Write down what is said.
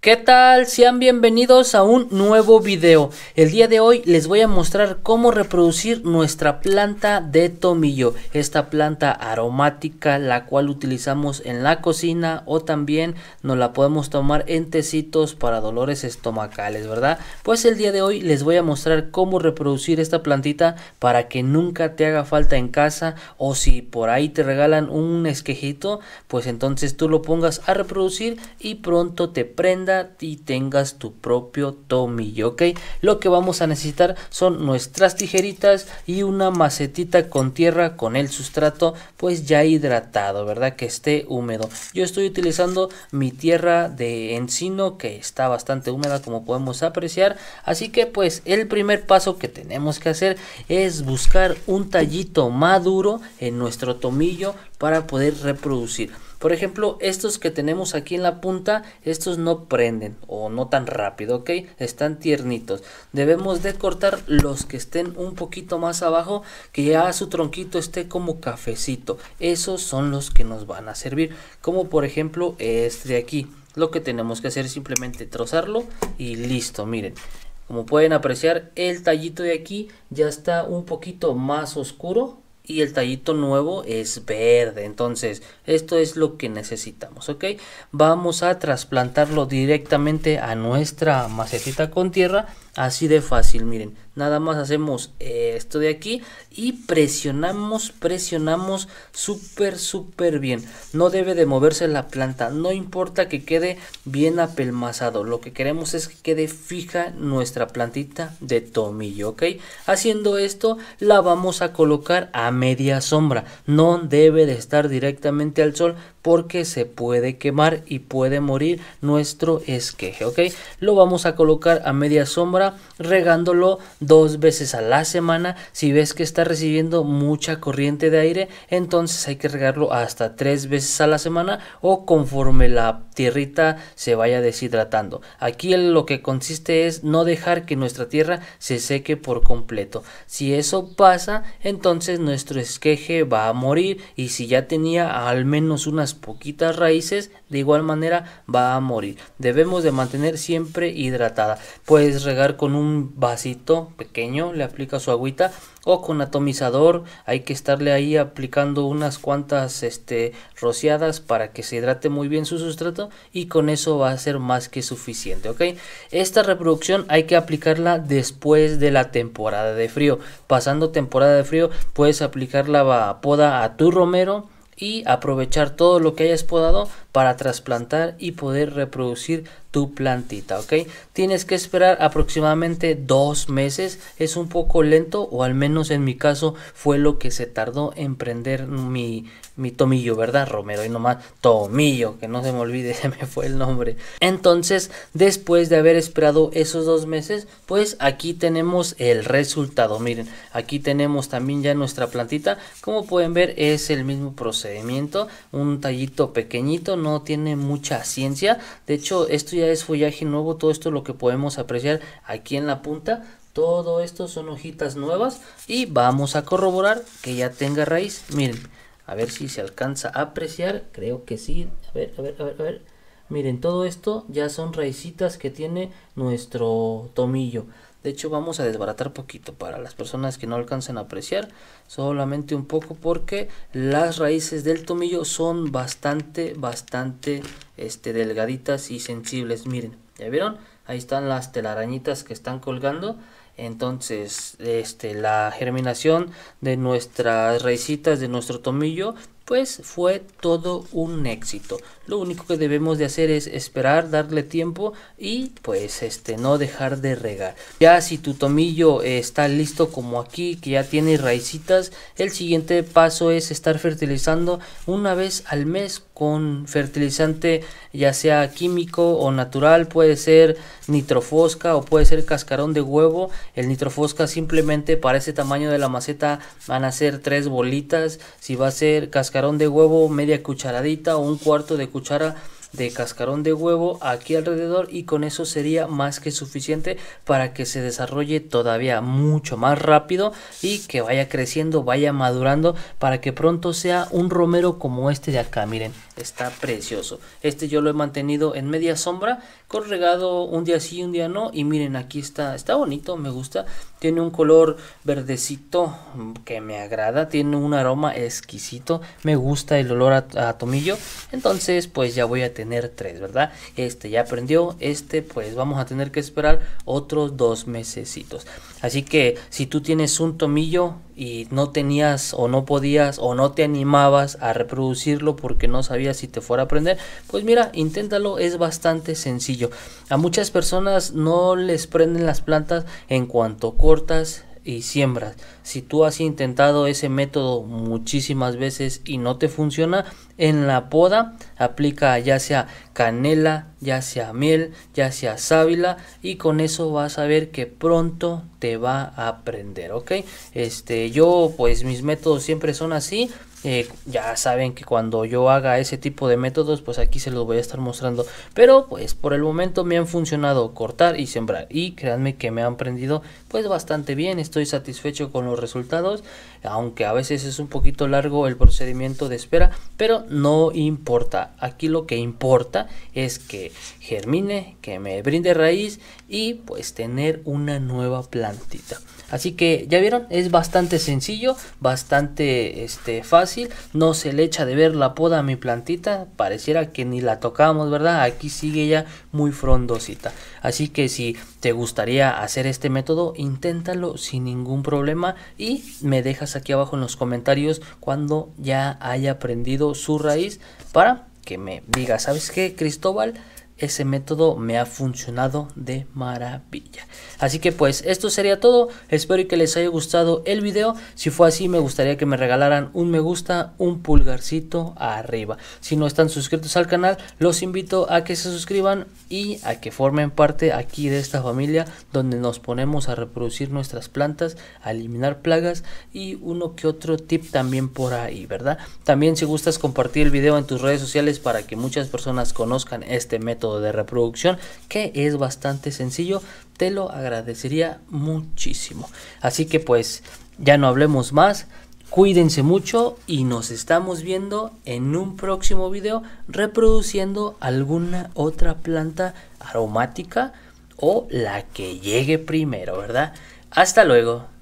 ¿Qué tal? Sean bienvenidos a un nuevo video. El día de hoy les voy a mostrar cómo reproducir nuestra planta de tomillo. Esta planta aromática la cual utilizamos en la cocina o también nos la podemos tomar en tecitos para dolores estomacales, ¿verdad? Pues el día de hoy les voy a mostrar cómo reproducir esta plantita para que nunca te haga falta en casa o si por ahí te regalan un esquejito, pues entonces tú lo pongas a reproducir y pronto te prenda y tengas tu propio tomillo, ¿ok? Lo que vamos a necesitar son nuestras tijeritas y una macetita con tierra con el sustrato pues ya hidratado, ¿verdad? Que esté húmedo. Yo estoy utilizando mi tierra de encino que está bastante húmeda como podemos apreciar. Así que pues el primer paso que tenemos que hacer es buscar un tallito maduro en nuestro tomillo para poder reproducir. Por ejemplo, estos que tenemos aquí en la punta, estos no prenden o no tan rápido, ¿ok? Están tiernitos. Debemos de cortar los que estén un poquito más abajo, que ya su tronquito esté como cafecito. Esos son los que nos van a servir, como por ejemplo este de aquí. Lo que tenemos que hacer es simplemente trozarlo y listo, miren. Como pueden apreciar, el tallito de aquí ya está un poquito más oscuro, y el tallito nuevo es verde. Entonces, esto es lo que necesitamos, ¿ok? Vamos a trasplantarlo directamente a nuestra macetita con tierra, así de fácil, miren. Nada más hacemos eh, esto de aquí y presionamos, presionamos súper, súper bien. No debe de moverse la planta, no importa que quede bien apelmazado. Lo que queremos es que quede fija nuestra plantita de tomillo, ¿ok? Haciendo esto la vamos a colocar a media sombra. No debe de estar directamente al sol porque se puede quemar y puede morir nuestro esqueje, ¿ok? Lo vamos a colocar a media sombra regándolo dos veces a la semana. Si ves que está recibiendo mucha corriente de aire, entonces hay que regarlo hasta tres veces a la semana o conforme la tierrita se vaya deshidratando. Aquí lo que consiste es no dejar que nuestra tierra se seque por completo. Si eso pasa, entonces nuestro esqueje va a morir y si ya tenía al menos unas poquitas raíces, de igual manera va a morir. Debemos de mantener siempre hidratada. Puedes regar con un vasito pequeño, le aplica su agüita o con atomizador, hay que estarle ahí aplicando unas cuantas este, rociadas para que se hidrate muy bien su sustrato y con eso va a ser más que suficiente, ¿ok? Esta reproducción hay que aplicarla después de la temporada de frío. Pasando temporada de frío puedes aplicar la poda a tu romero y aprovechar todo lo que hayas podado para trasplantar y poder reproducir tu plantita, ¿ok? Tienes que esperar aproximadamente dos meses, es un poco lento o al menos en mi caso fue lo que se tardó en prender mi, mi tomillo, ¿verdad, Romero? Y nomás tomillo, que no se me olvide, se me fue el nombre. Entonces, después de haber esperado esos dos meses, pues aquí tenemos el resultado, miren, aquí tenemos también ya nuestra plantita, como pueden ver es el mismo proceso un tallito pequeñito, no tiene mucha ciencia, de hecho esto ya es follaje nuevo, todo esto es lo que podemos apreciar aquí en la punta, todo esto son hojitas nuevas y vamos a corroborar que ya tenga raíz, miren, a ver si se alcanza a apreciar, creo que sí, a ver, a ver, a ver, ver, miren, todo esto ya son raicitas que tiene nuestro tomillo, de hecho vamos a desbaratar poquito para las personas que no alcancen a apreciar. Solamente un poco porque las raíces del tomillo son bastante, bastante este, delgaditas y sensibles. Miren, ¿ya vieron? Ahí están las telarañitas que están colgando. Entonces, este, la germinación de nuestras raíces de nuestro tomillo, pues fue todo un éxito. Lo único que debemos de hacer es esperar, darle tiempo y pues este no dejar de regar. Ya si tu tomillo eh, está listo como aquí, que ya tiene raicitas, el siguiente paso es estar fertilizando una vez al mes con fertilizante ya sea químico o natural, puede ser nitrofosca o puede ser cascarón de huevo. El nitrofosca simplemente para ese tamaño de la maceta van a ser tres bolitas, si va a ser cascarón de huevo, media cucharadita o un cuarto de cuchara de cascarón de huevo aquí alrededor y con eso sería más que suficiente para que se desarrolle todavía mucho más rápido y que vaya creciendo, vaya madurando para que pronto sea un romero como este de acá, miren, está precioso. Este yo lo he mantenido en media sombra, con regado un día sí un día no y miren aquí está, está bonito, me gusta, tiene un color verdecito que me agrada, tiene un aroma exquisito, me gusta el olor a, a tomillo, entonces pues ya voy a tener tener tres, ¿verdad? Este ya aprendió, este pues vamos a tener que esperar otros dos mesecitos. Así que si tú tienes un tomillo y no tenías o no podías o no te animabas a reproducirlo porque no sabías si te fuera a aprender, pues mira, inténtalo, es bastante sencillo. A muchas personas no les prenden las plantas en cuanto cortas y siembras. Si tú has intentado ese método muchísimas veces y no te funciona, en la poda aplica ya sea canela, ya sea miel, ya sea sábila y con eso vas a ver que pronto te va a aprender, ¿ok? Este, yo pues mis métodos siempre son así eh, ya saben que cuando yo haga ese tipo de métodos, pues aquí se los voy a estar mostrando. Pero pues por el momento me han funcionado cortar y sembrar. Y créanme que me han prendido pues bastante bien. Estoy satisfecho con los resultados. Aunque a veces es un poquito largo el procedimiento de espera. Pero no importa. Aquí lo que importa es que germine, que me brinde raíz y pues tener una nueva plantita. Así que ya vieron, es bastante sencillo, bastante este, fácil no se le echa de ver la poda a mi plantita, pareciera que ni la tocamos, ¿verdad? Aquí sigue ya muy frondosita. Así que si te gustaría hacer este método, inténtalo sin ningún problema y me dejas aquí abajo en los comentarios cuando ya haya aprendido su raíz para que me digas: ¿sabes qué, Cristóbal? ese método me ha funcionado de maravilla. Así que pues esto sería todo. Espero que les haya gustado el video. Si fue así me gustaría que me regalaran un me gusta, un pulgarcito arriba. Si no están suscritos al canal los invito a que se suscriban y a que formen parte aquí de esta familia donde nos ponemos a reproducir nuestras plantas, a eliminar plagas y uno que otro tip también por ahí, ¿verdad? También si gustas compartir el video en tus redes sociales para que muchas personas conozcan este método de reproducción que es bastante sencillo te lo agradecería muchísimo así que pues ya no hablemos más cuídense mucho y nos estamos viendo en un próximo video reproduciendo alguna otra planta aromática o la que llegue primero verdad hasta luego